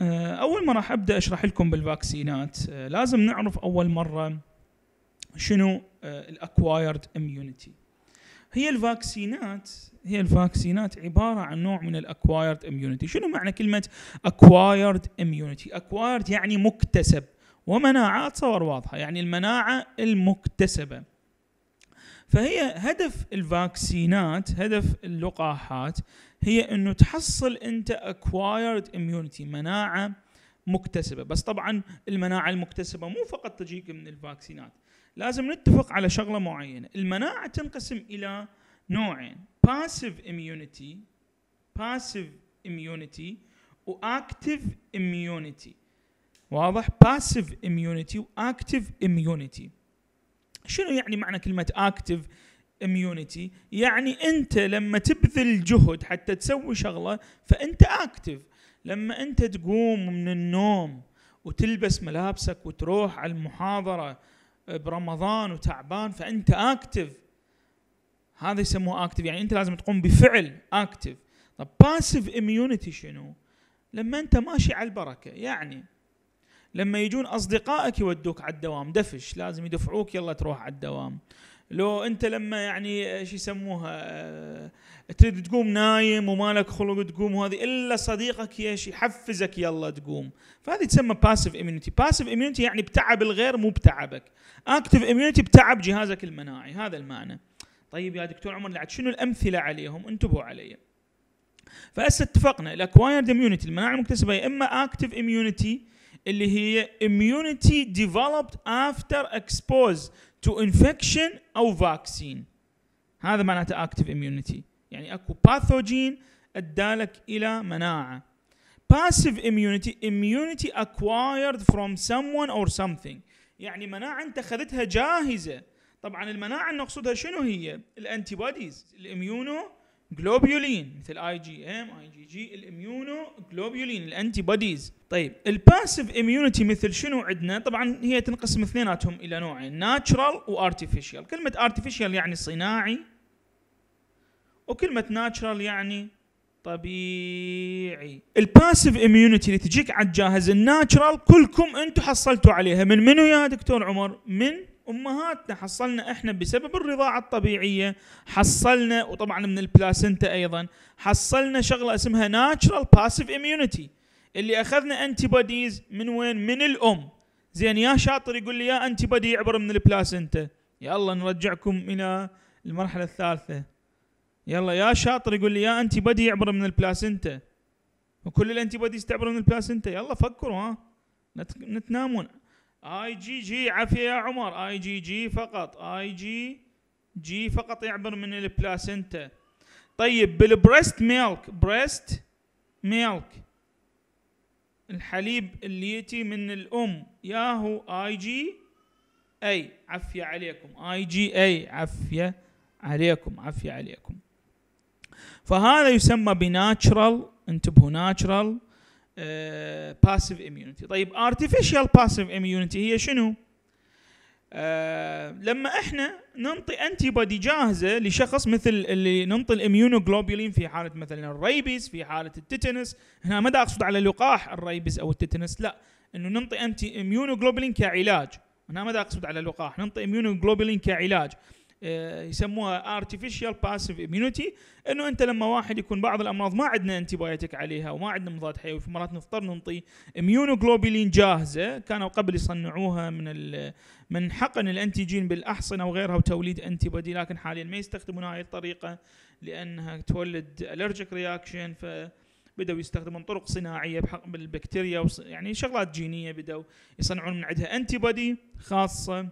آه، اول ما راح ابدا اشرح لكم بالفاكسينات آه، لازم نعرف اول مره شنو آه، الاكوايرد اميونيتي هي الفاكسينات هي الفاكسينات عباره عن نوع من الاكوايرد اميونيتي شنو معنى كلمه اكوايرد اميونيتي اكوايرد يعني مكتسب ومناعه صور واضحه يعني المناعه المكتسبه فهي هدف الفاكسينات هدف اللقاحات هي انه تحصل انت اكوايرد اميونيتي مناعه مكتسبه بس طبعا المناعه المكتسبه مو فقط تجيك من الفاكسينات لازم نتفق على شغله معينه المناعه تنقسم الى نوعين باسيف اميونيتي باسيف اميونيتي واكتيف اميونيتي واضح باسيف اميونيتي واكتيف اميونيتي شنو يعني معنى كلمه اكتف اميونيتي يعني انت لما تبذل جهد حتى تسوي شغله فانت اكتف لما انت تقوم من النوم وتلبس ملابسك وتروح على المحاضره برمضان وتعبان فانت اكتف هذا يسموه اكتف يعني انت لازم تقوم بفعل اكتف طب باسيف اميونيتي شنو لما انت ماشي على البركه يعني لما يجون اصدقائك يودوك على الدوام دفش لازم يدفعوك يلا تروح على الدوام لو انت لما يعني شو يسموها آه، تريد تقوم نايم وما لك خلق تقوم وهذه الا صديقك ايش يحفزك يلا تقوم فهذه تسمى باسيف ايميونتي باسيف ايميونتي يعني بتعب الغير مو بتعبك اكتف ايميونتي بتعب جهازك المناعي هذا المعنى طيب يا دكتور عمر لعد شنو الامثله عليهم انتبهوا علي فهسه اتفقنا الاكوايرد ايميونتي المناعه المكتسبه يا اما اكتف ايميونتي اللي هي immunity developed after expose to infection او vaccine هذا معناته active immunity يعني اكو pathogen ادالك الى مناعه passive immunity immunity acquired from someone or something يعني مناعه انت اخذتها جاهزه طبعا المناعه اللي نقصدها شنو هي الانتي بوديز الاميونو جلوبيولين مثل اي جي ام اي جي جي الاميونو جلوبيولين الانتي بوديز طيب الباسيف اميونيتي مثل شنو عندنا طبعا هي تنقسم اثنيناتهم الى نوعين ناتشرال وارتفيشال كلمه ارتفيشال يعني صناعي وكلمه ناتشرال يعني طبيعي الباسيف اميونيتي اللي تجيك على الجاهز الناتشرال كلكم انتم حصلتوا عليها من منو يا دكتور عمر من امهاتنا حصلنا احنا بسبب الرضاعه الطبيعيه حصلنا وطبعا من البلاسنتا ايضا حصلنا شغله اسمها ناتشرال باسيف اميونيتي اللي اخذنا انتي بوديز من وين؟ من الام زين يا شاطر يقول لي يا انتي بودي يعبر من البلاسنتا يلا نرجعكم الى المرحله الثالثه يلا يا شاطر يقول لي يا انتي بودي يعبر من البلاسنتا وكل الانتي بوديز تعبر من البلاسنتا يلا فكروا ها نتنامون اي جي جي عافيه يا عمر اي جي جي فقط اي جي جي فقط يعبر من البلاسنتا طيب بالبريست ميلك بريست ميلك الحليب اللي يتي من الام يا هو اي جي اي عفيه عليكم اي جي اي عفيه عليكم عفيه عليكم فهذا يسمى بناتشرال انتبهوا ناتشرال باسيف آه، اميونيتي طيب ارتفيشال باسيف اميونيتي هي شنو آه لما احنا ننطي انتي بودي جاهزه لشخص مثل اللي ننطي الاميونوجلوبولين في حاله مثلا الريبيز في حاله التيتنس هنا ما اقصد على لقاح الريبيز او التيتنس لا انه ننطي انتي اميونوجلوبولين كعلاج هنا ما اقصد على لقاح ننطي اميونوجلوبولين كعلاج آه، يسموها ارتفيشال باسيف اميونيتي انه انت لما واحد يكون بعض الامراض ما عندنا انتبايتك عليها وما عندنا مضاد حيوي فمرات نضطر ننطي اميونوجلوبولين جاهزه كانوا قبل يصنعوها من من حقن الانتيجين بالاحصنه وغيرها وتوليد انتي لكن حاليا ما يستخدمون هاي الطريقه لانها تولد الرجيك رياكشن ف بدأوا يستخدمون طرق صناعيه بالبكتيريا يعني شغلات جينيه بدأوا يصنعون من عندها انتي بودي خاصه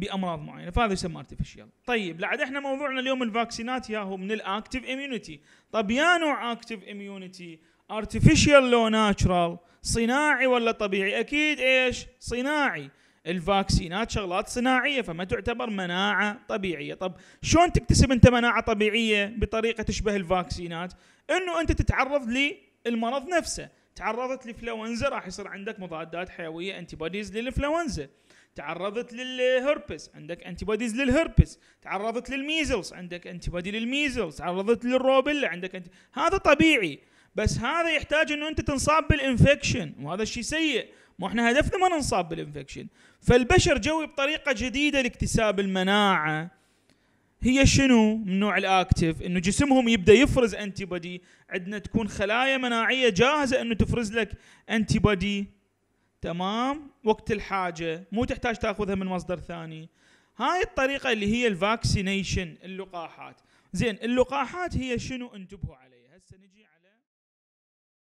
بامراض معينه فهذا يسمى ارتفيشال طيب بعد احنا موضوعنا اليوم الفاكسينات يا هو من الاكتف اميونيتي طب يا نوع اكتف اميونيتي ارتفيشال لو ناتشرال صناعي ولا طبيعي اكيد ايش صناعي الفاكسينات شغلات صناعيه فما تعتبر مناعه طبيعيه طب شلون تكتسب انت مناعه طبيعيه بطريقه تشبه الفاكسينات انه انت تتعرض للمرض نفسه تعرضت للانفلونزا راح يصير عندك مضادات حيويه انتي بوديز للانفلونزا تعرضت للهربس عندك انتي بوديز للهربس تعرضت للميزلز عندك انتي بودي للميزلز تعرضت للروبيلا عندك انت... هذا طبيعي بس هذا يحتاج انه انت تنصاب بالانفكشن وهذا الشيء سيء مو احنا هدفنا ما ننصاب بالانفكشن فالبشر جوي بطريقه جديده لاكتساب المناعه هي شنو من نوع الاكتف انه جسمهم يبدا يفرز انتي بودي عندنا تكون خلايا مناعيه جاهزه انه تفرز لك انتي بودي تمام وقت الحاجه مو تحتاج تاخذها من مصدر ثاني هاي الطريقه اللي هي الفاكسينيشن اللقاحات زين اللقاحات هي شنو انتبهوا عليها هسه نجي